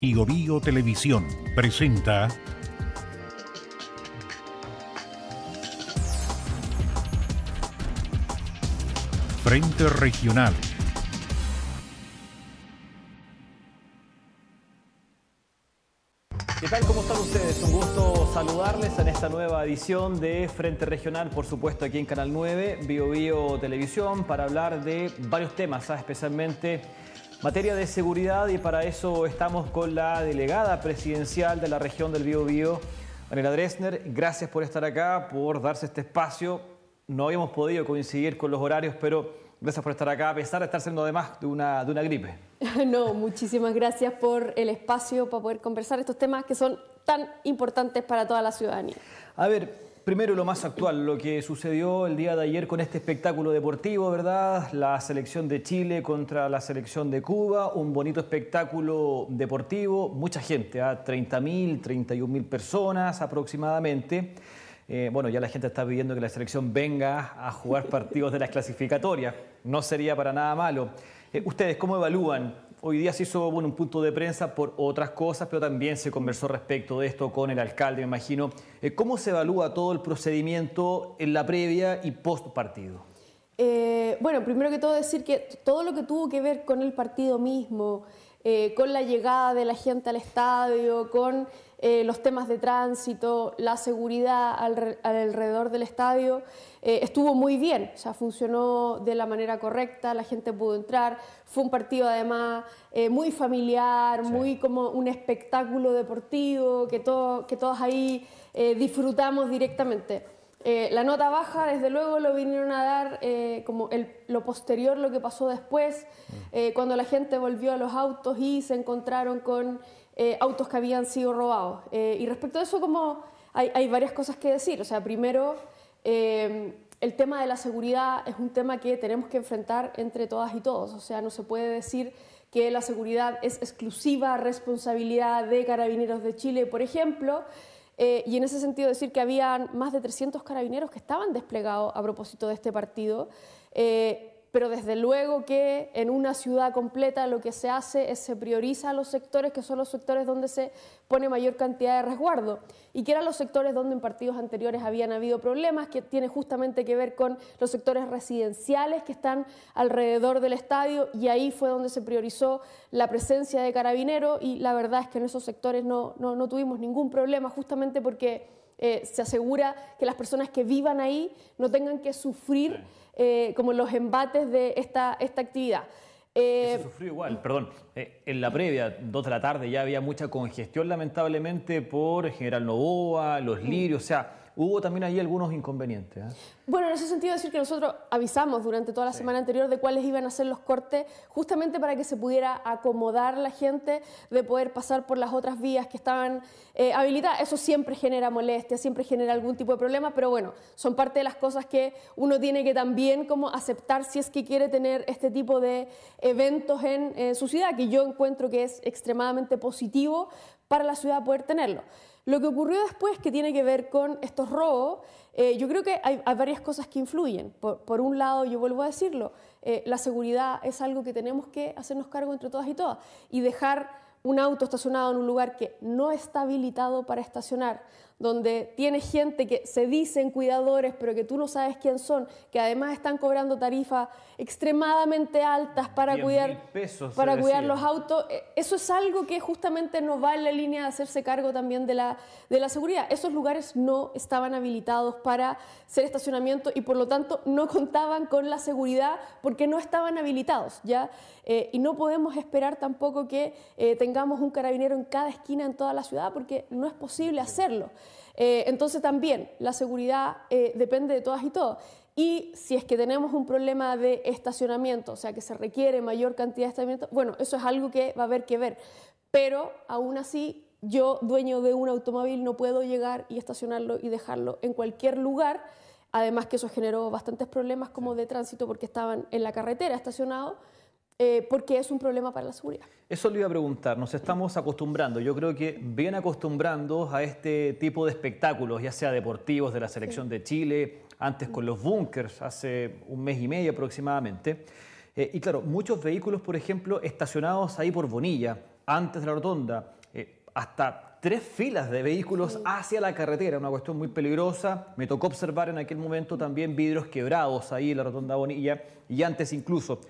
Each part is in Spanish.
y Bio Televisión presenta Frente Regional. ¿Qué tal? ¿Cómo están ustedes? Un gusto saludarles en esta nueva edición de Frente Regional, por supuesto aquí en Canal 9, BioBio Televisión, para hablar de varios temas, especialmente materia de seguridad y para eso estamos con la delegada presidencial de la región del Bio Bío, Daniela Dresner. Gracias por estar acá, por darse este espacio. No habíamos podido coincidir con los horarios, pero gracias por estar acá, a pesar de estar siendo además de una, de una gripe. No, muchísimas gracias por el espacio para poder conversar estos temas que son tan importantes para toda la ciudadanía. A ver, Primero lo más actual, lo que sucedió el día de ayer con este espectáculo deportivo, ¿verdad? La selección de Chile contra la selección de Cuba, un bonito espectáculo deportivo, mucha gente, a 30.000, 31.000 personas aproximadamente. Eh, bueno, ya la gente está pidiendo que la selección venga a jugar partidos de las clasificatorias, no sería para nada malo. Eh, ¿Ustedes cómo evalúan Hoy día se hizo un punto de prensa por otras cosas, pero también se conversó respecto de esto con el alcalde, me imagino. Eh, ¿Cómo se evalúa todo el procedimiento en la previa y post partido? Eh, bueno, primero que todo decir que todo lo que tuvo que ver con el partido mismo, eh, con la llegada de la gente al estadio, con eh, los temas de tránsito, la seguridad alrededor del estadio, eh, estuvo muy bien, o sea, funcionó de la manera correcta, la gente pudo entrar, fue un partido además eh, muy familiar, muy como un espectáculo deportivo, que, todo, que todos ahí disfrutamos directamente. la nota baja, desde luego, lo vinieron a dar como el, lo posterior, lo que pasó después, mm. cuando la gente volvió a los autos y se encontraron con eh, autos que habían sido robados. Eh, y respecto a eso, como hay, varias cosas que decir. O sea, primero, eh, el tema de la seguridad es un tema que tenemos que enfrentar entre todas y todos. O sea, no se puede decir que la seguridad es exclusiva responsabilidad de carabineros de Chile, por ejemplo. y en ese sentido decir que habían más de 300 carabineros que estaban desplegados a propósito de este partido. Eh, pero desde luego que en una ciudad completa lo que se hace es se prioriza a los sectores que son los sectores donde se pone mayor cantidad de resguardo y que eran los sectores donde en partidos anteriores habían habido problemas, que tiene justamente que ver con los sectores residenciales que están alrededor del estadio y ahí fue donde se priorizó la presencia de carabineros y la verdad es que en esos sectores no, tuvimos ningún problema justamente porque... Eh, se asegura que las personas que vivan ahí no tengan que sufrir eh, como los embates de esta, esta actividad. se eh, sufrió igual, perdón. Eh, en la previa, dos de la tarde, ya había mucha congestión, lamentablemente, por General Novoa, los Lirios, o sea, hubo también ahí algunos inconvenientes. Bueno, en ese sentido decir que nosotros avisamos durante toda la semana anterior de cuáles iban a ser los cortes, justamente para que se pudiera acomodar la gente de poder pasar por las otras vías que estaban eh, habilitadas. Eso siempre genera molestia, siempre genera algún tipo de problema, pero bueno, son parte de las cosas que uno tiene que también como aceptar si es que quiere tener este tipo de eventos en su ciudad, que yo encuentro que es extremadamente positivo para la ciudad poder tenerlo. Lo que ocurrió después, que tiene que ver con estos robos, eh, yo creo que hay, varias cosas que influyen. Por, un lado, yo vuelvo a decirlo, eh, la seguridad es algo que tenemos que hacernos cargo entre todas y todas y dejar un auto estacionado en un lugar que no está habilitado para estacionar, donde tiene gente que se dicen cuidadores, pero que tú no sabes quién son, que además están cobrando tarifas extremadamente altas para cuidar, para cuidar los autos. E, eso es algo que justamente no va en la línea de hacerse cargo también de la, seguridad. Esos lugares no estaban habilitados para ser estacionamiento y por lo tanto no contaban con la seguridad porque no estaban habilitados. ¿ya? Eh, y no podemos esperar tampoco que eh, tengamos un carabinero en cada esquina en toda la ciudad porque no es posible hacerlo. Eh, entonces también la seguridad eh, depende de todas y todos. Y si es que tenemos un problema de estacionamiento, o sea, que se requiere mayor cantidad de estacionamiento, bueno, eso es algo que va a haber que ver. Pero aún así, yo, dueño de un automóvil, no puedo llegar y estacionarlo y dejarlo en cualquier lugar. Además que eso generó bastantes problemas como de tránsito porque estaban en la carretera estacionados eh, porque es un problema para la seguridad. Eso le iba a preguntar, nos estamos acostumbrando, yo creo que bien acostumbrando a este tipo de espectáculos, ya sea deportivos de la selección de Chile, antes con los bunkers, hace un mes y medio aproximadamente. Eh, y claro, muchos vehículos, por ejemplo, estacionados ahí por Bonilla, antes de la rotonda, eh, hasta tres filas de vehículos hacia la carretera, una cuestión muy peligrosa. Me tocó observar en aquel momento también vidrios quebrados ahí en la rotonda Bonilla y antes incluso.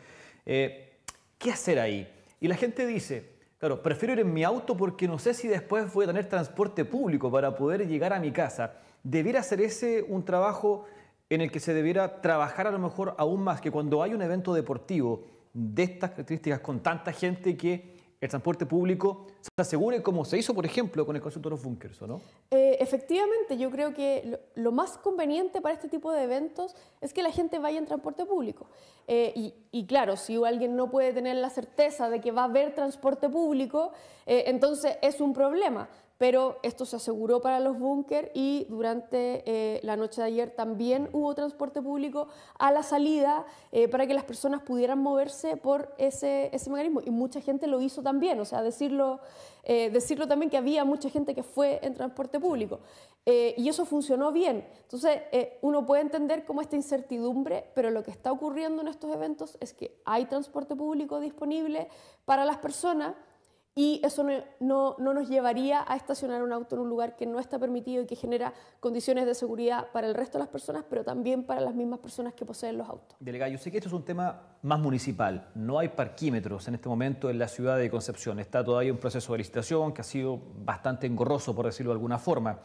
¿Qué hacer ahí? Y la gente dice, claro, prefiero ir en mi auto porque no sé si después voy a tener transporte público para poder llegar a mi casa. ¿Debiera ser ese un trabajo en el que se debiera trabajar a lo mejor aún más que cuando hay un evento deportivo de estas características con tanta gente que el transporte público se asegure como se hizo, por ejemplo, con el concepto de ¿o no? Eh, efectivamente, yo creo que lo, más conveniente para este tipo de eventos es que la gente vaya en transporte público. Eh, y, claro, si alguien no puede tener la certeza de que va a haber transporte público, eh, entonces es un problema pero esto se aseguró para los búnker y durante eh, la noche de ayer también hubo transporte público a la salida eh, para que las personas pudieran moverse por ese, ese, mecanismo y mucha gente lo hizo también, o sea, decirlo, eh, decirlo también que había mucha gente que fue en transporte público y eso funcionó bien. Entonces, uno puede entender como esta incertidumbre, pero lo que está ocurriendo en estos eventos es que hay transporte público disponible para las personas y eso no, nos llevaría a estacionar un auto en un lugar que no está permitido y que genera condiciones de seguridad para el resto de las personas, pero también para las mismas personas que poseen los autos. Delegado, yo sé que esto es un tema más municipal. No hay parquímetros en este momento en la ciudad de Concepción. Está todavía un proceso de licitación que ha sido bastante engorroso, por decirlo de alguna forma.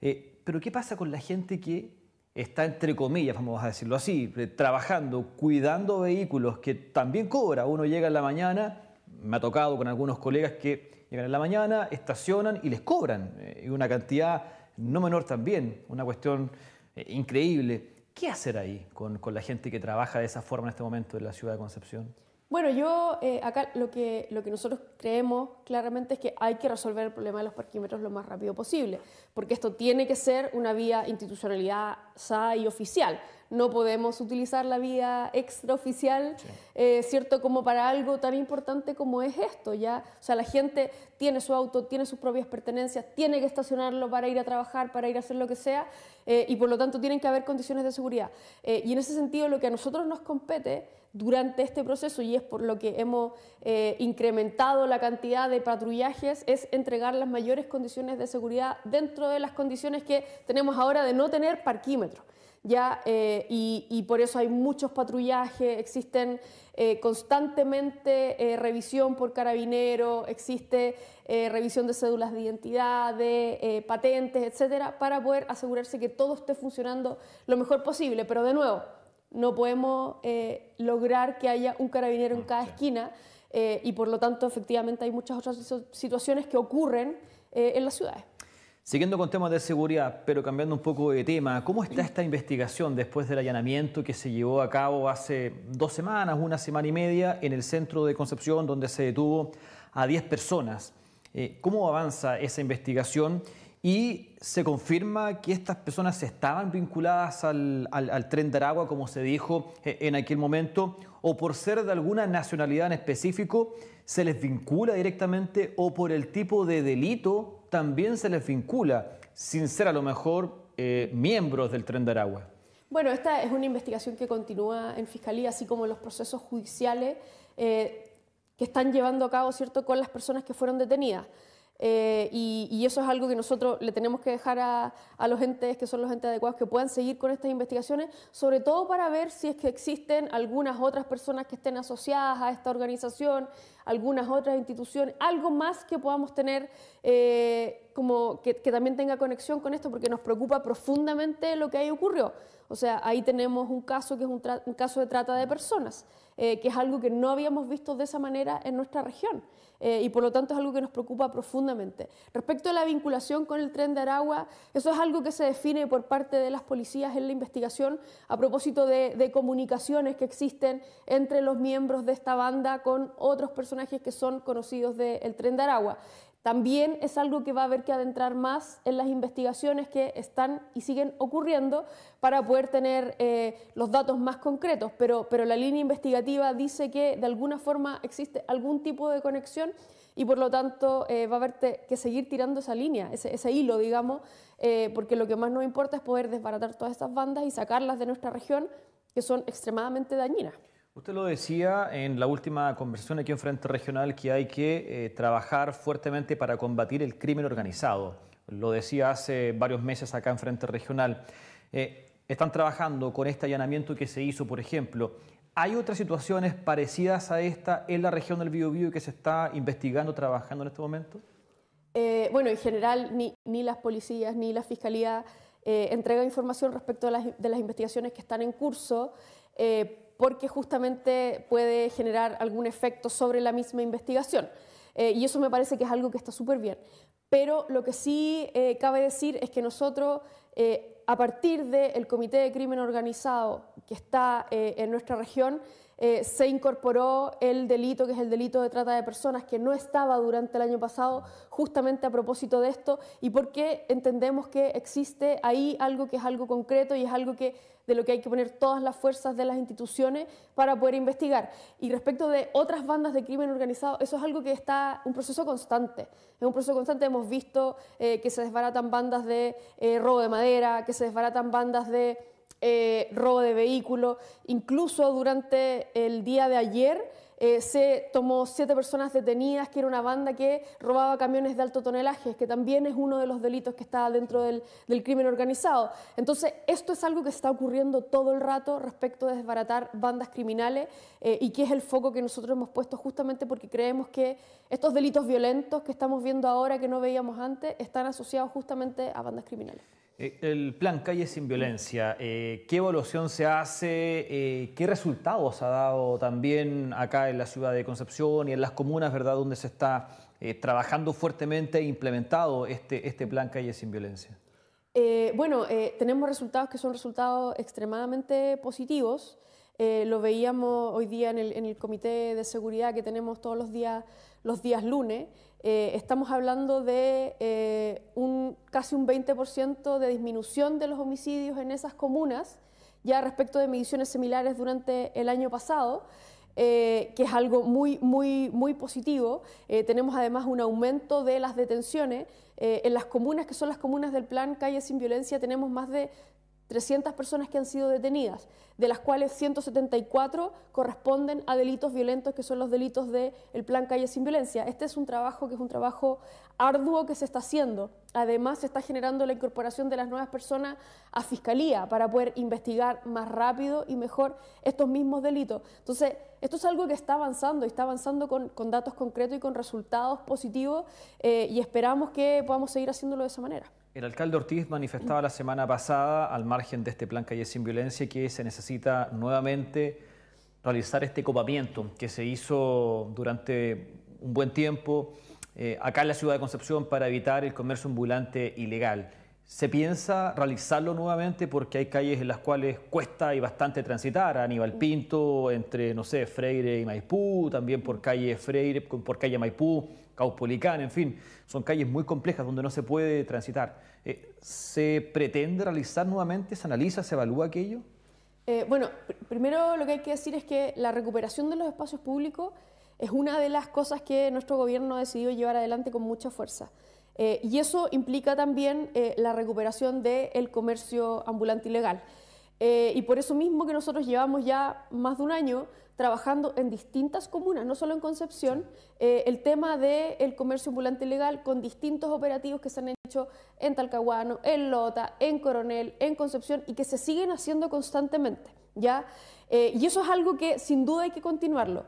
Eh, pero ¿qué pasa con la gente que está, entre comillas, vamos a decirlo así, eh, trabajando, cuidando vehículos, que también cobra? Uno llega en la mañana me ha tocado con algunos colegas que llegan en la mañana, estacionan y les cobran eh, una cantidad no menor también, una cuestión eh, increíble. ¿Qué hacer ahí con la gente que trabaja de esa forma en este momento en la ciudad de Concepción? Bueno, yo eh, acá lo que, lo que nosotros creemos claramente es que hay que resolver el problema de los parquímetros lo más rápido posible, porque esto tiene que ser una vía institucionalizada y oficial. No podemos utilizar la vía extraoficial, eh, ¿cierto? Como para algo tan importante como es esto, ¿ya? O sea, la gente tiene su auto, tiene sus propias pertenencias, tiene que estacionarlo para ir a trabajar, para ir a hacer lo que sea, eh, y por lo tanto tienen que haber condiciones de seguridad. y en ese sentido, lo que a nosotros nos compete durante este proceso y es por lo que hemos eh, incrementado la cantidad de patrullajes, es entregar las mayores condiciones de seguridad dentro de las condiciones que tenemos ahora de no tener parquímetros. ¿ya? Eh, y, por eso hay muchos patrullajes, existen eh, constantemente revisión por carabinero, existe revisión de cédulas de identidad, de patentes, etcétera, para poder asegurarse que todo esté funcionando lo mejor posible. Pero de nuevo, no podemos eh, lograr que haya un carabinero en mm, cada esquina eh, y por lo tanto efectivamente hay muchas otras situaciones que ocurren eh, en las ciudades. Siguiendo con temas de seguridad, pero cambiando un poco de tema, ¿cómo está esta investigación después del allanamiento que se llevó a cabo hace dos semanas, una semana y media, en el centro de Concepción, donde se detuvo a 10 personas? ¿Cómo avanza esa investigación? Y se confirma que estas personas estaban vinculadas al, al, tren de Aragua, como se dijo eh, en aquel momento, o por ser de alguna nacionalidad en específico, se les vincula directamente, o por el tipo de delito también se les vincula, sin ser a lo mejor eh, miembros del tren de Aragua. Bueno, esta es una investigación que continúa en Fiscalía, así como los procesos judiciales eh, que están llevando a cabo ¿cierto? con las personas que fueron detenidas. Eh, y, eso es algo que nosotros le tenemos que dejar a, a, los entes, que son los entes adecuados, que puedan seguir con estas investigaciones, sobre todo para ver si es que existen algunas otras personas que estén asociadas a esta organización, algunas otras instituciones, algo más que podamos tener eh, como que, también tenga conexión con esto, porque nos preocupa profundamente lo que ahí ocurrió. O sea, ahí tenemos un caso que es un, caso de trata de personas, eh, que es algo que no habíamos visto de esa manera en nuestra región eh, y por lo tanto es algo que nos preocupa profundamente. Respecto a la vinculación con el tren de Aragua, eso es algo que se define por parte de las policías en la investigación a propósito de, de comunicaciones que existen entre los miembros de esta banda con otros personas personajes que son conocidos del tren de Aragua. También es algo que va a haber que adentrar más en las investigaciones que están y siguen ocurriendo para poder tener eh, los datos más concretos, pero, pero la línea investigativa dice que de alguna forma existe algún tipo de conexión y por lo tanto eh, va a haber que seguir tirando esa línea, ese, hilo, digamos, eh, porque lo que más nos importa es poder desbaratar todas estas bandas y sacarlas de nuestra región, que son extremadamente dañinas. Usted lo decía en la última conversación aquí en Frente Regional que hay que eh, trabajar fuertemente para combatir el crimen organizado. Lo decía hace varios meses acá en Frente Regional. Eh, están trabajando con este allanamiento que se hizo, por ejemplo. ¿Hay otras situaciones parecidas a esta en la región del Biobío que se está investigando, trabajando en este momento? Eh, bueno, en general, ni, las policías ni la fiscalía entregan información respecto de las investigaciones que están en curso porque justamente puede generar algún efecto sobre la misma investigación. Eh, y eso me parece que es algo que está súper bien. Pero lo que sí eh, cabe decir es que nosotros, eh, a partir del Comité de Crimen Organizado que está en nuestra región, eh, se incorporó el delito, que es el delito de trata de personas, que no estaba durante el año pasado, justamente a propósito de esto, y porque entendemos que existe ahí algo que es algo concreto y es algo que, de lo que hay que poner todas las fuerzas de las instituciones para poder investigar. Y respecto de otras bandas de crimen organizado, eso es algo que está un proceso constante. Es un proceso constante, hemos visto eh, que se desbaratan bandas de eh, robo de madera, que se desbaratan bandas de... Eh, robo de vehículo. Incluso durante el día de ayer eh, se tomó siete personas detenidas, que era una banda que robaba camiones de alto tonelaje, que también es uno de los delitos que está dentro del, crimen organizado. Entonces, esto es algo que está ocurriendo todo el rato respecto de desbaratar bandas criminales eh, y que es el foco que nosotros hemos puesto justamente porque creemos que estos delitos violentos que estamos viendo ahora, que no veíamos antes, están asociados justamente a bandas criminales. Eh, el plan Calle sin Violencia, eh, ¿qué evaluación se hace? Eh, ¿Qué resultados ha dado también acá en la ciudad de Concepción y en las comunas, ¿verdad?, donde se está trabajando fuertemente e implementado este, este plan Calle sin Violencia. bueno, tenemos resultados que son resultados extremadamente positivos. lo veíamos hoy día en en el comité de seguridad que tenemos todos los días los días lunes, eh, estamos hablando de eh, un, casi un 20% de disminución de los homicidios en esas comunas, ya respecto de mediciones similares durante el año pasado. Eh, que es algo muy, muy, muy positivo. tenemos además un aumento de las detenciones. en las comunas, que son las comunas del plan Calle Sin Violencia, tenemos más de 300 personas que han sido detenidas, de las cuales 174 corresponden a delitos violentos, que son los delitos del Plan Calle Sin Violencia. Este es un trabajo que es un trabajo arduo que se está haciendo. Además, se está generando la incorporación de las nuevas personas a fiscalía para poder investigar más rápido y mejor estos mismos delitos. Entonces, esto es algo que está avanzando y está avanzando con, datos concretos y con resultados positivos eh, y esperamos que podamos seguir haciéndolo de esa manera. El alcalde Ortiz manifestaba la semana pasada, al margen de este plan Calle Sin Violencia, que se necesita nuevamente realizar este copamiento que se hizo durante un buen tiempo eh, acá en la ciudad de Concepción para evitar el comercio ambulante ilegal. ¿Se piensa realizarlo nuevamente porque hay calles en las cuales cuesta y bastante transitar? Aníbal Pinto, entre, no sé, Freire y Maipú, también por calle Freire, por calle Maipú, Caupolicán, en fin, son calles muy complejas donde no se puede transitar. Eh, ¿Se pretende realizar nuevamente? ¿Se analiza? ¿Se evalúa aquello? Eh, bueno, primero lo que hay que decir es que la recuperación de los espacios públicos es una de las cosas que nuestro gobierno ha decidido llevar adelante con mucha fuerza. Eh, y eso implica también la recuperación del comercio ambulante ilegal. Eh, y por eso mismo que nosotros llevamos ya más de un año trabajando en distintas comunas, no solo en Concepción, eh, el tema del comercio ambulante ilegal con distintos operativos que se han hecho en Talcahuano, en Lota, en Coronel, en Concepción y que se siguen haciendo constantemente. ¿ya? Eh, y eso es algo que sin duda hay que continuarlo.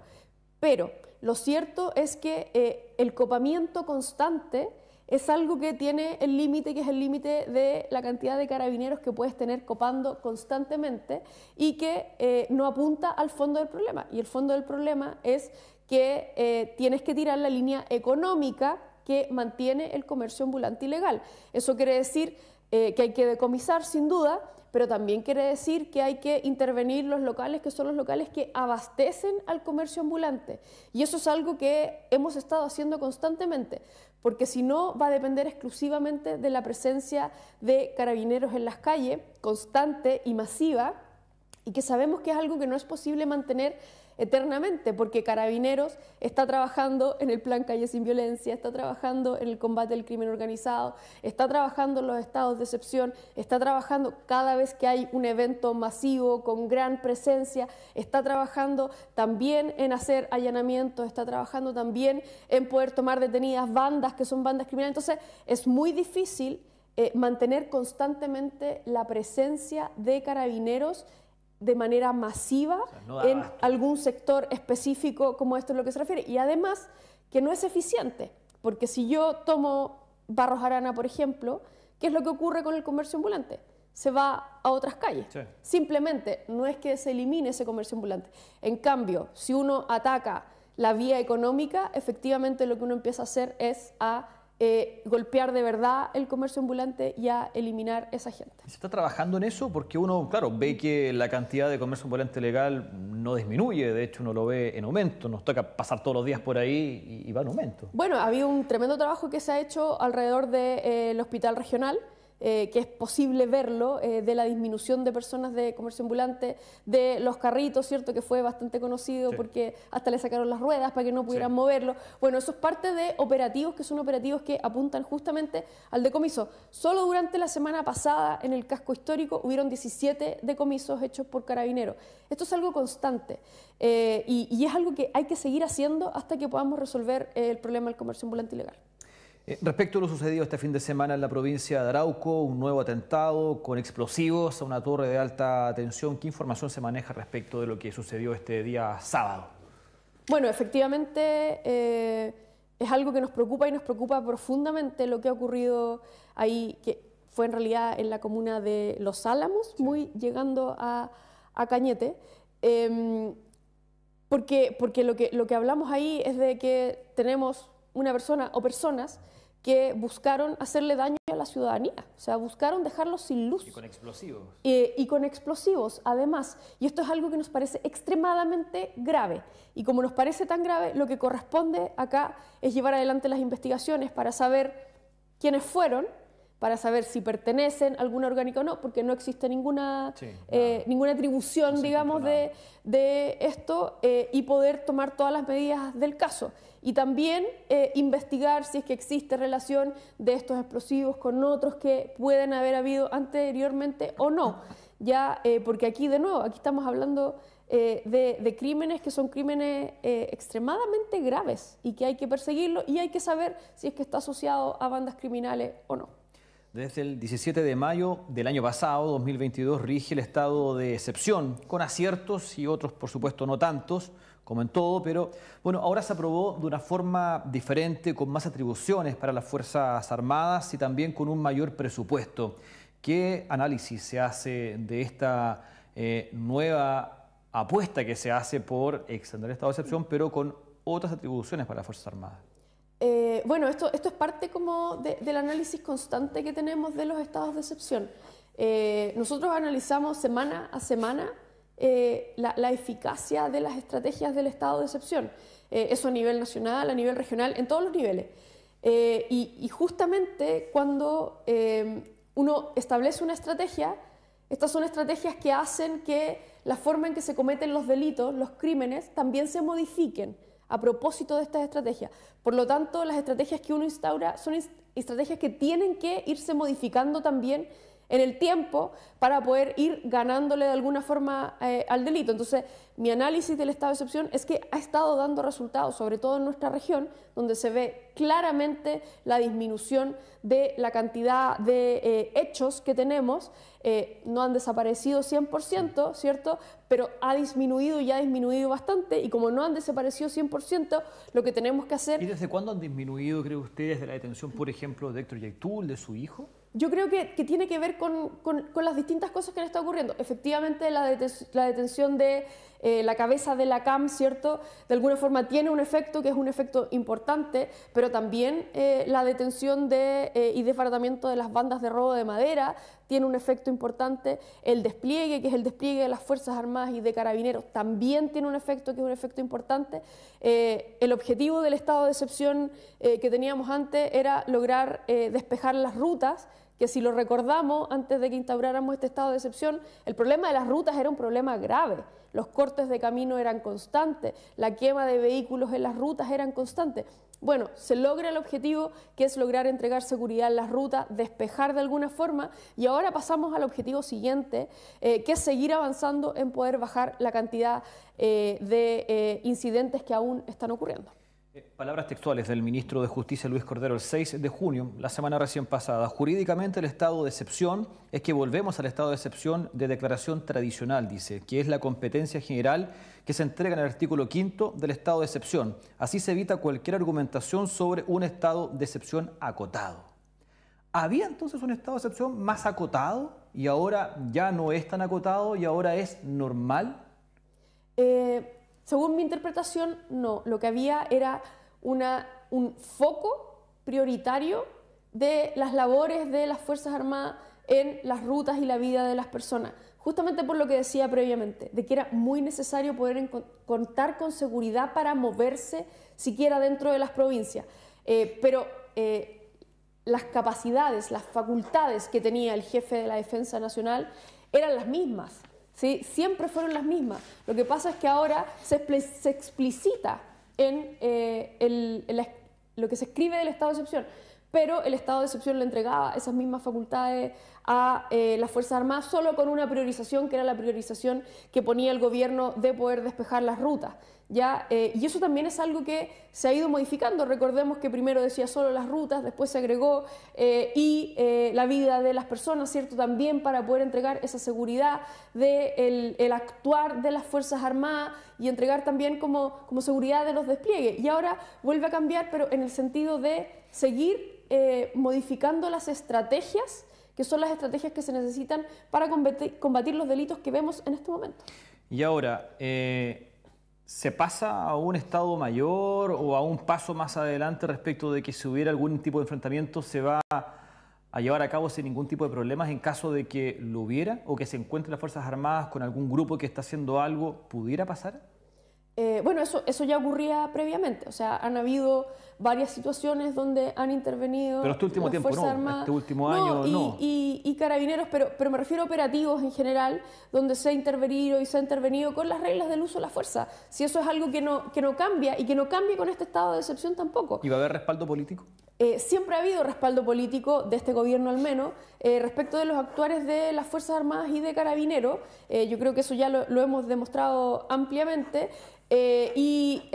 Pero lo cierto es que el copamiento constante es algo que tiene el límite, que es el límite de la cantidad de carabineros que puedes tener copando constantemente y que eh, no apunta al fondo del problema. Y el fondo del problema es que eh, tienes que tirar la línea económica que mantiene el comercio ambulante ilegal. Eso quiere decir eh, que hay que decomisar, sin duda, pero también quiere decir que hay que intervenir los locales, que son los locales que abastecen al comercio ambulante. Y eso es algo que hemos estado haciendo constantemente porque si no va a depender exclusivamente de la presencia de carabineros en las calles, constante y masiva, y que sabemos que es algo que no es posible mantener eternamente, porque Carabineros está trabajando en el plan Calle sin Violencia, está trabajando en el combate del crimen organizado, está trabajando en los estados de excepción, está trabajando cada vez que hay un evento masivo con gran presencia, está trabajando también en hacer allanamientos, está trabajando también en poder tomar detenidas bandas que son bandas criminales. Entonces, es muy difícil eh, mantener constantemente la presencia de carabineros de manera masiva en algún sector específico como esto es lo que se refiere. Y además que no es eficiente, porque si yo tomo Barros Arana, por ejemplo, ¿qué es lo que ocurre con el comercio ambulante? Se va a otras calles. Simplemente no es que se elimine ese comercio ambulante. En cambio, si uno ataca la vía económica, efectivamente lo que uno empieza a hacer es a eh, golpear de verdad el comercio ambulante y a eliminar esa gente. ¿Se está trabajando en eso? Porque uno, claro, ve que la cantidad de comercio ambulante legal no disminuye, de hecho uno lo ve en aumento, nos toca pasar todos los días por ahí y, va en aumento. Bueno, ha habido un tremendo trabajo que se ha hecho alrededor del eh, hospital regional eh, que es posible verlo, eh, de la disminución de personas de comercio ambulante, de los carritos, ¿cierto? Que fue bastante conocido porque hasta le sacaron las ruedas para que no pudieran moverlo. Bueno, eso es parte de operativos que son operativos que apuntan justamente al decomiso. Solo durante la semana pasada en el casco histórico hubieron 17 decomisos hechos por carabineros. Esto es algo constante eh, y, es algo que hay que seguir haciendo hasta que podamos resolver el problema del comercio ambulante ilegal. Eh, respecto a lo sucedido este fin de semana en la provincia de Arauco, un nuevo atentado con explosivos a una torre de alta tensión, ¿qué información se maneja respecto de lo que sucedió este día sábado? Bueno, efectivamente eh, es algo que nos preocupa y nos preocupa profundamente lo que ha ocurrido ahí, que fue en realidad en la comuna de Los Álamos, muy llegando a, Cañete. Em, porque, porque lo, que, lo que hablamos ahí es de que tenemos una persona o personas que buscaron hacerle daño a la ciudadanía, o sea, buscaron dejarlos sin luz. Y con explosivos. y con explosivos, además. Y esto es algo que nos parece extremadamente grave. Y como nos parece tan grave, lo que corresponde acá es llevar adelante las investigaciones para saber quiénes fueron, para saber si pertenecen a alguna orgánica o no, porque no existe ninguna, eh, ninguna atribución, digamos, de, de, esto eh, y poder tomar todas las medidas del caso y también eh, investigar si es que existe relación de estos explosivos con otros que pueden haber habido anteriormente o no. Ya, eh, porque aquí de nuevo, aquí estamos hablando eh, de, de, crímenes que son crímenes extremadamente graves y que hay que perseguirlo y hay que saber si es que está asociado a bandas criminales o no. Desde el 17 de mayo del año pasado, 2022, rige el estado de excepción, con aciertos y otros, por supuesto, no tantos, como en todo, pero bueno, ahora se aprobó de una forma diferente, con más atribuciones para las Fuerzas Armadas y también con un mayor presupuesto. ¿Qué análisis se hace de esta eh, nueva apuesta que se hace por extender el estado de excepción, pero con otras atribuciones para las Fuerzas Armadas? Eh, bueno, esto, esto es parte como del análisis constante que tenemos de los estados de excepción. Eh, nosotros analizamos semana a semana eh, la, eficacia de las estrategias del estado de excepción. Eh, eso a nivel nacional, a nivel regional, en todos los niveles. Eh, y, justamente cuando uno establece una estrategia, estas son estrategias que hacen que la forma en que se cometen los delitos, los crímenes, también se modifiquen a propósito de estas estrategias. Por lo tanto, las estrategias que uno instaura son estrategias que tienen que irse modificando también en el tiempo para poder ir ganándole de alguna forma eh, al delito. Entonces, mi análisis del estado de excepción es que ha estado dando resultados, sobre todo en nuestra región, donde se ve claramente la disminución de la cantidad de eh, hechos que tenemos. Eh, no han desaparecido 100%, ¿cierto? Pero ha disminuido y ha disminuido bastante. Y como no han desaparecido 100%, lo que tenemos que hacer... ¿Y desde cuándo han disminuido, creo ustedes, de la detención, por ejemplo, de Héctor Yaitul, de su hijo? yo creo que, tiene que ver con, las distintas cosas que le está ocurriendo. Efectivamente, la, detención de eh, la cabeza de la CAM, ¿cierto? De alguna forma tiene un efecto que es un efecto importante, pero también eh, la detención de, eh, y desbaratamiento de las bandas de robo de madera tiene un efecto importante. El despliegue, que es el despliegue de las Fuerzas Armadas y de Carabineros, también tiene un efecto que es un efecto importante. el objetivo del estado de excepción que teníamos antes era lograr despejar las rutas que si lo recordamos antes de que instauráramos este estado de excepción, el problema de las rutas era un problema grave. Los cortes de camino eran constantes, la quema de vehículos en las rutas eran constantes. Bueno, se logra el objetivo que es lograr entregar seguridad en las rutas, despejar de alguna forma y ahora pasamos al objetivo siguiente, eh, que es seguir avanzando en poder bajar la cantidad eh, de eh, incidentes que aún están ocurriendo. Palabras textuales del ministro de Justicia Luis Cordero el 6 de junio, la semana recién pasada. Jurídicamente el estado de excepción es que volvemos al estado de excepción de declaración tradicional, dice, que es la competencia general que se entrega en el artículo 5 del estado de excepción. Así se evita cualquier argumentación sobre un estado de excepción acotado. ¿Había entonces un estado de excepción más acotado y ahora ya no es tan acotado y ahora es normal? Eh según mi interpretación, no. Lo que había era un foco prioritario de las labores de las Fuerzas Armadas en las rutas y la vida de las personas, justamente por lo que decía previamente, de que era muy necesario poder contar con seguridad para moverse siquiera dentro de las provincias. Eh, pero eh, las capacidades, las facultades que tenía el jefe de la Defensa Nacional eran las mismas. Siempre fueron las mismas. Lo que pasa es que ahora se, se explicita en, eh, lo que se escribe del estado de excepción pero el estado de excepción le entregaba esas mismas facultades a eh, las Fuerzas Armadas solo con una priorización que era la priorización que ponía el gobierno de poder despejar las rutas. ¿ya? Eh, y eso también es algo que se ha ido modificando. Recordemos que primero decía solo las rutas, después se agregó eh, y la vida de las personas, ¿cierto? También para poder entregar esa seguridad del de el actuar de las Fuerzas Armadas y entregar también como, como seguridad de los despliegues. Y ahora vuelve a cambiar, pero en el sentido de seguir eh, modificando las estrategias, que son las estrategias que se necesitan para combatir, los delitos que vemos en este momento. Y ahora, eh, ¿se pasa a un estado mayor o a un paso más adelante respecto de que si hubiera algún tipo de enfrentamiento se va a llevar a cabo sin ningún tipo de problemas en caso de que lo hubiera o que se encuentren las Fuerzas Armadas con algún grupo que está haciendo algo, ¿pudiera pasar? Eh, bueno, eso, eso ya ocurría previamente, o sea, han habido varias situaciones donde han intervenido. Pero este último tiempo, no, este último año, no. Y, carabineros, pero, pero me refiero a operativos en general, donde se ha intervenido y se ha intervenido con las reglas del uso de la fuerza. Si eso es algo que no, cambia y que no cambie con este estado de excepción tampoco. ¿Y va a haber respaldo político? Eh, siempre ha habido respaldo político, de este gobierno al menos, eh, respecto de los actuales de las Fuerzas Armadas y de Carabineros. Eh, yo creo que eso ya lo, hemos demostrado ampliamente y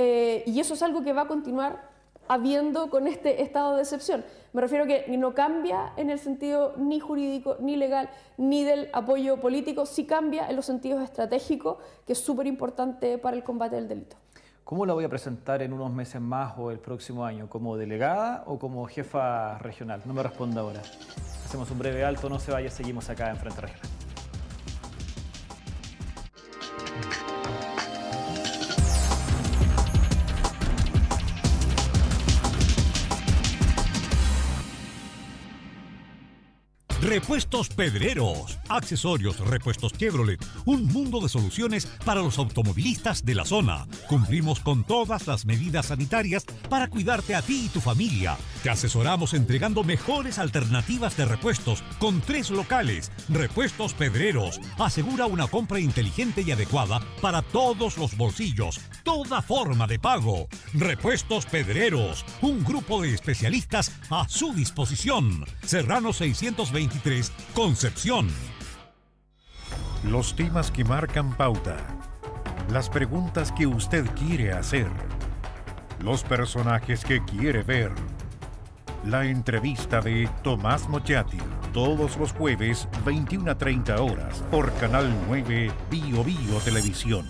eso es algo que va a continuar habiendo con este estado de excepción. Me refiero que no cambia en el sentido ni jurídico, ni legal, ni del apoyo político, sí cambia en los sentidos estratégicos, que es súper importante para el combate del delito. ¿Cómo la voy a presentar en unos meses más o el próximo año? ¿Como delegada o como jefa regional? No me responda ahora. Hacemos un breve alto, no se vaya, seguimos acá en Frente Regional. Repuestos Pedreros, accesorios, repuestos Chevrolet, un mundo de soluciones para los automovilistas de la zona. Cumplimos con todas las medidas sanitarias para cuidarte a ti y tu familia. Te asesoramos entregando mejores alternativas de repuestos con tres locales. Repuestos Pedreros asegura una compra inteligente y adecuada para todos los bolsillos, toda forma de pago. Repuestos Pedreros, un grupo de especialistas a su disposición. Serrano 620 Concepción. Los temas que marcan pauta. Las preguntas que usted quiere hacer. Los personajes que quiere ver. La entrevista de Tomás Mochati. Todos los jueves, 21 a 30 horas, por Canal 9 Bio Bio Televisión.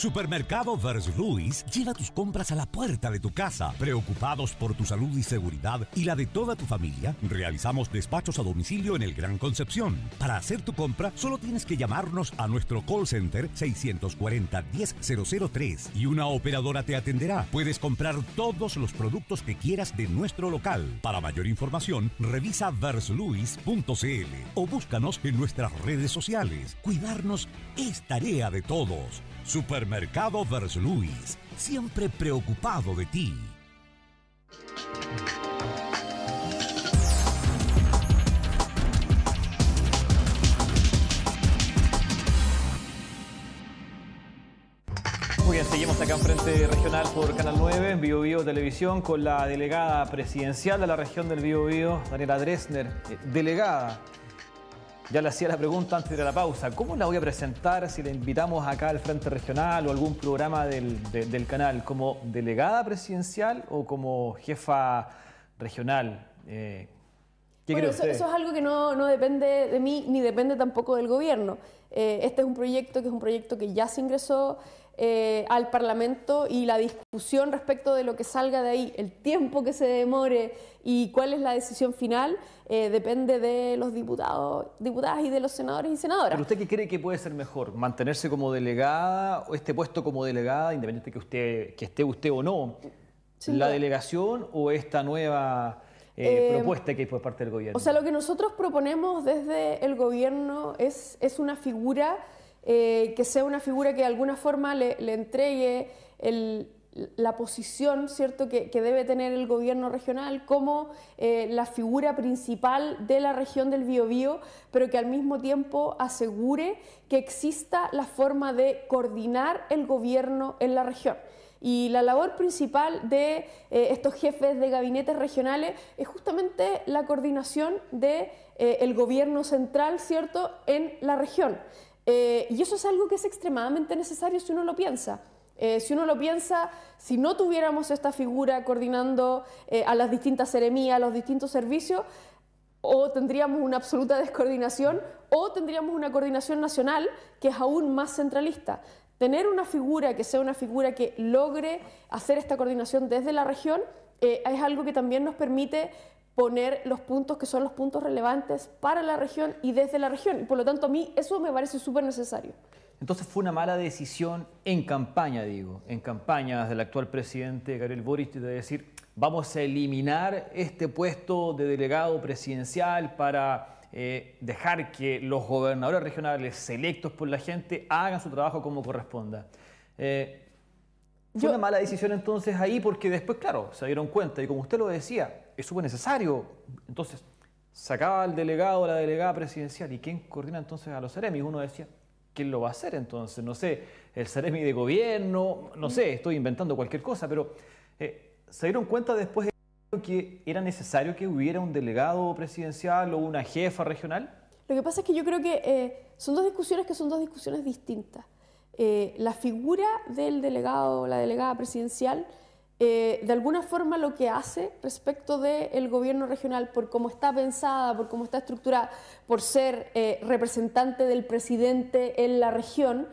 Supermercado Vers Luis lleva tus compras a la puerta de tu casa. Preocupados por tu salud y seguridad y la de toda tu familia, realizamos despachos a domicilio en el Gran Concepción. Para hacer tu compra, solo tienes que llamarnos a nuestro call center 640 1003 y una operadora te atenderá. Puedes comprar todos los productos que quieras de nuestro local. Para mayor información, revisa versluis.cl o búscanos en nuestras redes sociales. Cuidarnos es tarea de todos. Supermercado Vers Luis, siempre preocupado de ti. Muy bien, seguimos acá en Frente Regional por Canal 9, en Bio, Televisión, con la delegada presidencial de la región del Bio, Daniela Dresner, eh, delegada ya le hacía la pregunta antes de la pausa. ¿Cómo la voy a presentar si la invitamos acá al Frente Regional o algún programa del, canal? ¿Como delegada presidencial o como jefa regional? Eh, bueno, eso, es algo que no, depende de mí ni depende tampoco del gobierno. Eh, este es un proyecto que es un proyecto que ya se ingresó eh, al Parlamento y la discusión respecto de lo que salga de ahí, el tiempo que se demore y cuál es la decisión final, eh, depende de los diputados, diputadas y de los senadores y senadoras. ¿Pero usted qué cree que puede ser mejor? ¿Mantenerse como delegada o este puesto como delegada, independiente que, usted, que esté usted o no? ¿La delegación o esta nueva... Eh, propuesta que hay por parte del gobierno. O sea, lo que nosotros proponemos desde el gobierno es, es una figura eh, que sea una figura que de alguna forma le, entregue la posición ¿cierto? Que, debe tener el gobierno regional como eh, la figura principal de la región del Biobío, pero que al mismo tiempo asegure que exista la forma de coordinar el gobierno en la región. Y la labor principal de eh, estos jefes de gabinetes regionales es justamente la coordinación del de, el gobierno central, ¿cierto?, en la región. Eh, y eso es algo que es extremadamente necesario si uno lo piensa. Eh, si uno lo piensa, si no tuviéramos esta figura coordinando eh, a las distintas seremías, a los distintos servicios, o tendríamos una absoluta descoordinación, o tendríamos una coordinación nacional que es aún más centralista. Tener una figura que sea una figura que logre hacer esta coordinación desde la región es algo que también nos permite poner los puntos que son los puntos relevantes para la región y desde la región. Y por lo tanto, a mí eso me parece súper necesario. Entonces fue una mala decisión en campaña, digo, en campaña del actual presidente Gabriel Boric de decir, vamos a eliminar este puesto de delegado presidencial para eh, dejar que los gobernadores regionales ...electos por la gente hagan su trabajo como corresponda. Eh, fue una mala decisión entonces ahí porque después, claro, se dieron cuenta y como usted lo decía, ¿Eso fue necesario. Entonces, sacaba al delegado o la delegada presidencial. ¿Y quién coordina entonces a los seremis? Uno decía, ¿quién lo va a hacer entonces? No sé, el seremi de gobierno, no sé, estoy inventando cualquier cosa, pero eh, se dieron cuenta después de que era necesario que hubiera un delegado presidencial o una jefa regional. Lo que pasa es que yo creo que eh, son dos discusiones que son dos discusiones distintas. Eh, la figura del delegado o la delegada presidencial eh, de alguna forma lo que hace respecto del gobierno regional, por cómo está pensada, por cómo está estructurada, por ser eh, representante del presidente en la región,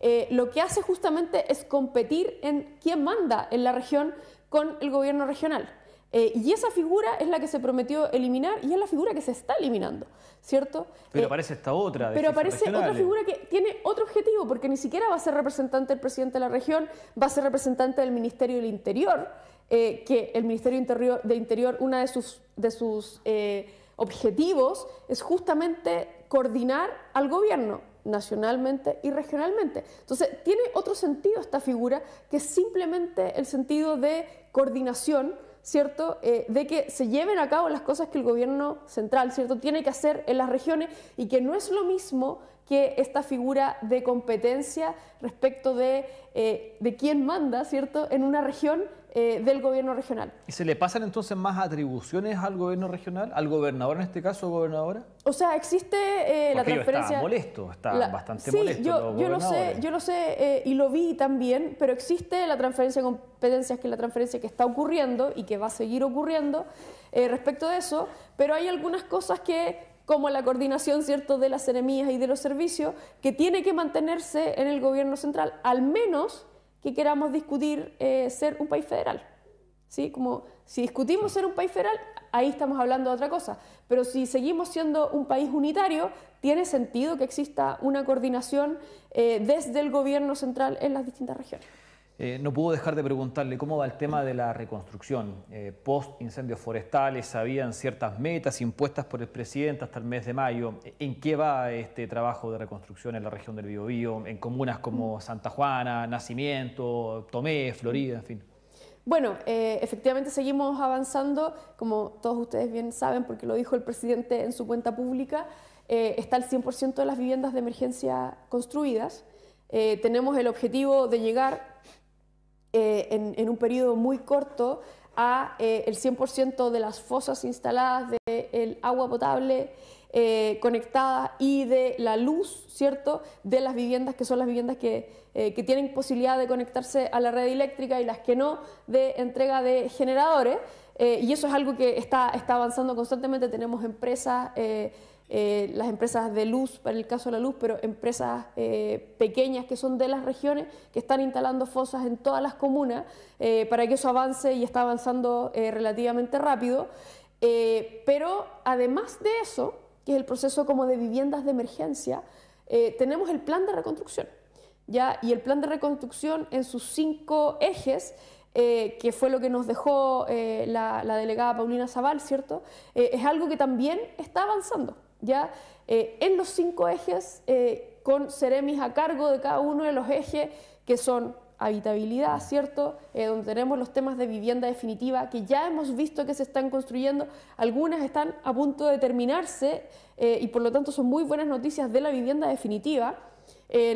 eh, lo que hace justamente es competir en quién manda en la región con el gobierno regional. Eh, y esa figura es la que se prometió eliminar y es la figura que se está eliminando, ¿cierto? Pero eh, aparece esta otra. pero aparece otra figura que tiene otro objetivo, porque ni siquiera va a ser representante del presidente de la región, va a ser representante del Ministerio del Interior, eh, que el Ministerio del de Interior, una de sus, de sus objetivos es justamente coordinar al gobierno nacionalmente y regionalmente. Entonces, tiene otro sentido esta figura que simplemente el sentido de coordinación ¿cierto? Eh, de que se lleven a cabo las cosas que el gobierno central, ¿cierto? Tiene que hacer en las regiones y que no es lo mismo que esta figura de competencia respecto de, eh, de quién manda, ¿cierto? En una región eh, del gobierno regional. ¿Y se le pasan entonces más atribuciones al gobierno regional, al gobernador en este caso, gobernadora? O sea, existe eh, la transferencia. Está molesto, está bastante sí, molesto. Yo, yo lo sé, yo lo sé eh, y lo vi también, pero existe la transferencia de competencias, que es la transferencia que está ocurriendo y que va a seguir ocurriendo respecto de eso, pero hay algunas cosas que como la coordinación cierto de las enemías y de los servicios que tiene que mantenerse en el gobierno central al menos que queramos discutir eh, ser un país federal. ¿Sí? Como si discutimos ser un país federal, ahí estamos hablando de otra cosa. Pero si seguimos siendo un país unitario, tiene sentido que exista una coordinación eh, desde el gobierno central en las distintas regiones. Eh, no puedo dejar de preguntarle cómo va el tema de la reconstrucción. Eh, post incendios forestales, habían ciertas metas impuestas por el presidente hasta el mes de mayo. ¿En qué va este trabajo de reconstrucción en la región del Biobío, en comunas como mm. Santa Juana, Nacimiento, Tomé, Florida, en fin? Bueno, eh, efectivamente seguimos avanzando, como todos ustedes bien saben, porque lo dijo el presidente en su cuenta pública, está el 100% de las viviendas de emergencia construidas. tenemos el objetivo de llegar eh, en, un periodo muy corto a eh, el 100% de las fosas instaladas del agua potable eh, conectada y de la luz, ¿cierto?, de las viviendas que son las viviendas que, tienen posibilidad de conectarse a la red eléctrica y las que no, de entrega de generadores. y eso es algo que está, está avanzando constantemente. Tenemos empresas eh, las empresas de luz, para el caso de la luz, pero empresas eh, pequeñas que son de las regiones, que están instalando fosas en todas las comunas eh, para que eso avance y está avanzando relativamente rápido. pero además de eso, que es el proceso como de viviendas de emergencia, tenemos el plan de reconstrucción. ¿ya? Y el plan de reconstrucción en sus cinco ejes que fue lo que nos dejó la, delegada Paulina Zaval, ¿cierto? es algo que también está avanzando. ¿ya? Eh, en los cinco ejes, eh, con Ceremis a cargo de cada uno de los ejes, que son habitabilidad, ¿cierto? Eh, donde tenemos los temas de vivienda definitiva, que ya hemos visto que se están construyendo, algunas están a punto de terminarse y por lo tanto son muy buenas noticias de la vivienda definitiva.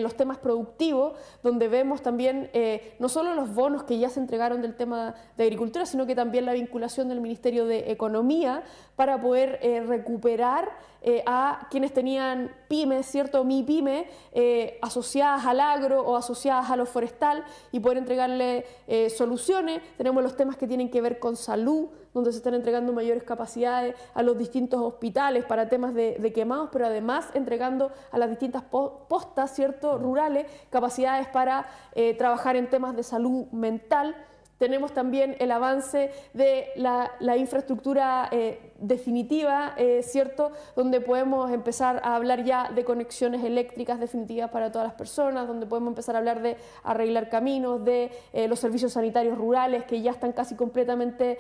los temas productivos, donde vemos también no solo los bonos que ya se entregaron del tema de agricultura, sino que también la vinculación del Ministerio de Economía para poder recuperar eh, a quienes tenían pymes, ¿cierto? Mi pyme, eh, asociadas al agro o asociadas a lo forestal y poder entregarle eh, soluciones. Tenemos los temas que tienen que ver con salud, donde se están entregando mayores capacidades a los distintos hospitales para temas de, de quemados, pero además entregando a las distintas postas, ¿cierto? Rurales, capacidades para trabajar en temas de salud mental. Tenemos también el avance de la, infraestructura eh, definitiva, eh, ¿cierto? Donde podemos empezar a hablar ya de conexiones eléctricas definitivas para todas las personas, donde podemos empezar a hablar de arreglar caminos, de eh, los servicios sanitarios rurales que ya están casi completamente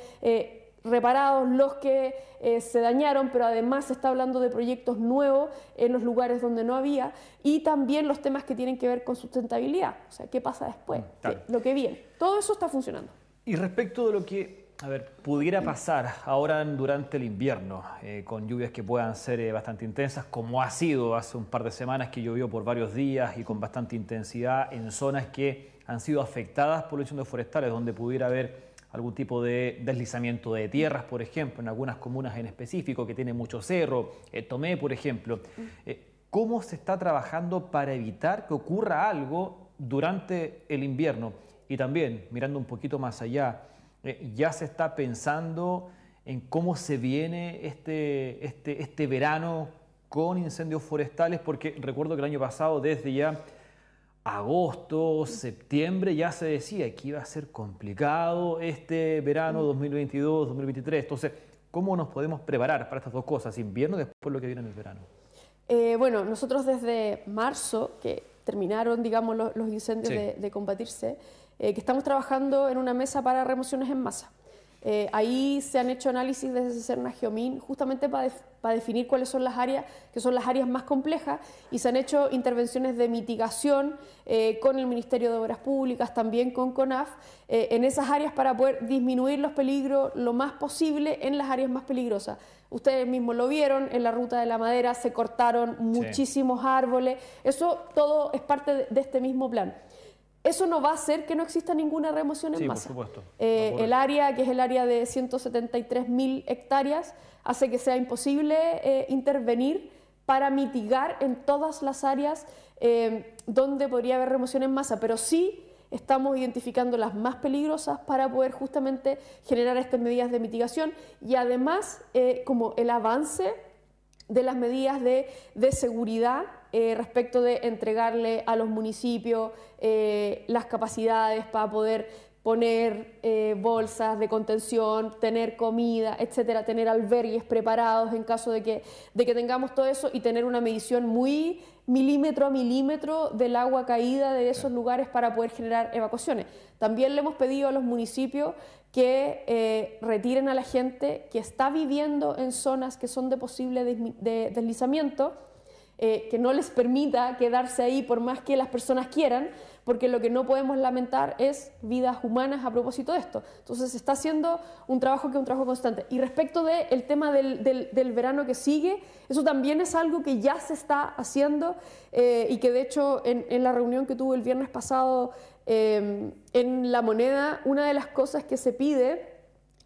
reparados los que eh, se dañaron, pero además se está hablando de proyectos nuevos en los lugares donde no había, y también los temas que tienen que ver con sustentabilidad, o sea, qué pasa después, mm, lo que viene. Todo eso está funcionando. Y respecto de lo que, a ver, pudiera pasar ahora durante el invierno, eh, con lluvias que puedan ser eh, bastante intensas, como ha sido hace un par de semanas que llovió por varios días y con bastante intensidad en zonas que han sido afectadas por los incendios forestales, donde pudiera haber algún tipo de deslizamiento de tierras, por ejemplo, en algunas comunas en específico que tiene mucho cerro, eh, Tomé, por ejemplo. Mm. Eh, ¿Cómo se está trabajando para evitar que ocurra algo durante el invierno? Y también, mirando un poquito más allá, eh, ya se está pensando en cómo se viene este, este, este verano con incendios forestales, porque recuerdo que el año pasado desde ya agosto, septiembre, ya se decía que iba a ser complicado este verano 2022-2023. Entonces, ¿cómo nos podemos preparar para estas dos cosas, invierno y después lo que viene en el verano? Eh, bueno, nosotros desde marzo, que terminaron, digamos, los, incendios de, combatirse, eh, que estamos trabajando en una mesa para remociones en masa. Eh, ahí se han hecho análisis desde Cerna geomin justamente para, definir cuáles son las áreas que son las áreas más complejas y se han hecho intervenciones de mitigación eh, con el Ministerio de Obras Públicas, también con CONAF, eh, en esas áreas para poder disminuir los peligros lo más posible en las áreas más peligrosas. Ustedes mismos lo vieron, en la ruta de la madera se cortaron muchísimos árboles, eso todo es parte de este mismo plan eso no va a hacer que no exista ninguna remoción en masa. Por supuesto. Eh, el área, que es el área de 173.000 hectáreas, hace que sea imposible eh, intervenir para mitigar en todas las áreas eh, donde podría haber remoción en masa, pero sí estamos identificando las más peligrosas para poder justamente generar estas medidas de mitigación y además como el avance de las medidas de seguridad eh, respecto de entregarle a los municipios eh, las capacidades para poder poner eh, bolsas de contención, tener comida, etcétera, tener albergues preparados en caso de que, tengamos todo eso y tener una medición muy milímetro a milímetro del agua caída de esos lugares para poder generar evacuaciones. También le hemos pedido a los municipios que retiren a la gente que está viviendo en zonas que son de posible deslizamiento eh, que no les permita quedarse ahí por más que las personas quieran, porque lo que no podemos lamentar es vidas humanas a propósito de esto. Entonces se está haciendo un trabajo que es un trabajo constante. Y respecto del el tema del, del, verano que sigue, eso también es algo que ya se está haciendo eh, y que de hecho en, la reunión que tuvo el viernes pasado eh, en La Moneda, una de las cosas que se pide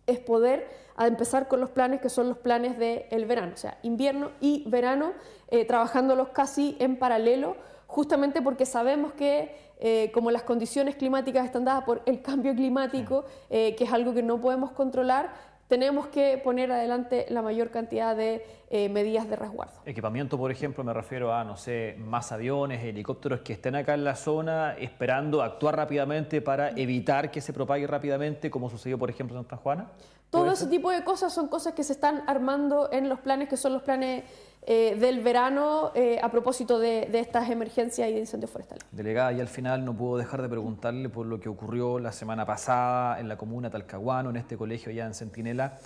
es poder a empezar con los planes que son los planes del verano, o sea, invierno y verano, eh, trabajándolos casi en paralelo, justamente porque sabemos que eh, como las condiciones climáticas están dadas por el cambio climático, eh, que es algo que no podemos controlar, tenemos que poner adelante la mayor cantidad de medidas de resguardo. Equipamiento, por ejemplo, me refiero a, no sé, más aviones, helicópteros que estén acá en la zona esperando actuar rápidamente para evitar que se propague rápidamente, como sucedió, por ejemplo, en Santa Juana. Todo ese tipo de cosas son cosas que se están armando en los planes, que son los planes eh, del verano eh, a propósito de, estas emergencias y de incendios forestales. Delegada, y al final no puedo dejar de preguntarle por lo que ocurrió la semana pasada en la comuna Talcahuano, en este colegio allá en Centinela.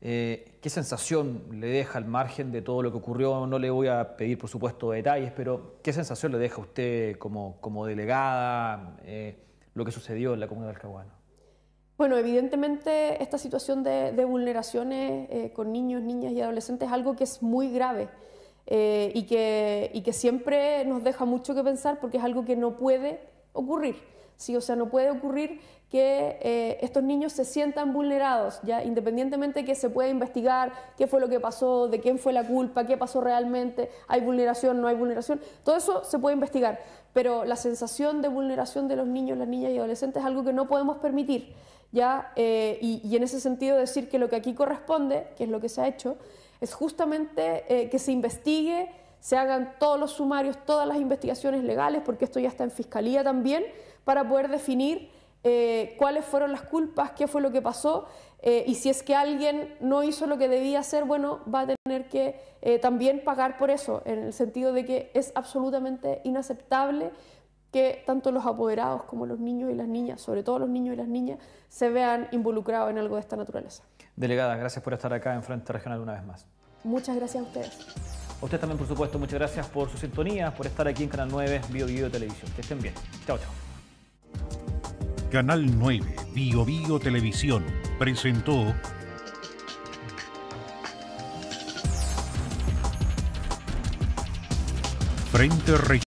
Eh, ¿Qué sensación le deja al margen de todo lo que ocurrió? No le voy a pedir, por supuesto, detalles, pero ¿qué sensación le deja a usted como, como delegada lo que sucedió en la comuna de Talcahuano? Bueno, evidentemente esta situación de, vulneraciones eh, con niños, niñas y adolescentes es algo que es muy grave eh, y, que, siempre nos deja mucho que pensar porque es algo que no puede ocurrir. Sí, o sea, no puede ocurrir que eh, estos niños se sientan vulnerados, ya independientemente que se pueda investigar qué fue lo que pasó, de quién fue la culpa, qué pasó realmente, hay vulneración, no hay vulneración, todo eso se puede investigar, pero la sensación de vulneración de los niños, las niñas y adolescentes es algo que no podemos permitir. ¿ya? Eh, y, en ese sentido decir que lo que aquí corresponde, que es lo que se ha hecho, es justamente eh, que se investigue, se hagan todos los sumarios, todas las investigaciones legales, porque esto ya está en fiscalía también, para poder definir eh, cuáles fueron las culpas, qué fue lo que pasó, y si es que alguien no hizo lo que debía hacer, bueno, va a tener que también pagar por eso, en el sentido de que es absolutamente inaceptable que tanto los apoderados como los niños y las niñas, sobre todo los niños y las niñas, se vean involucrados en algo de esta naturaleza. Delegada, gracias por estar acá en Frente Regional una vez más. Muchas gracias a ustedes. A usted también, por supuesto, muchas gracias por su sintonía, por estar aquí en Canal 9, Bio Bio Televisión. Que estén bien. Chao, chao. Canal 9, Bio Bio Televisión, presentó Frente Regional.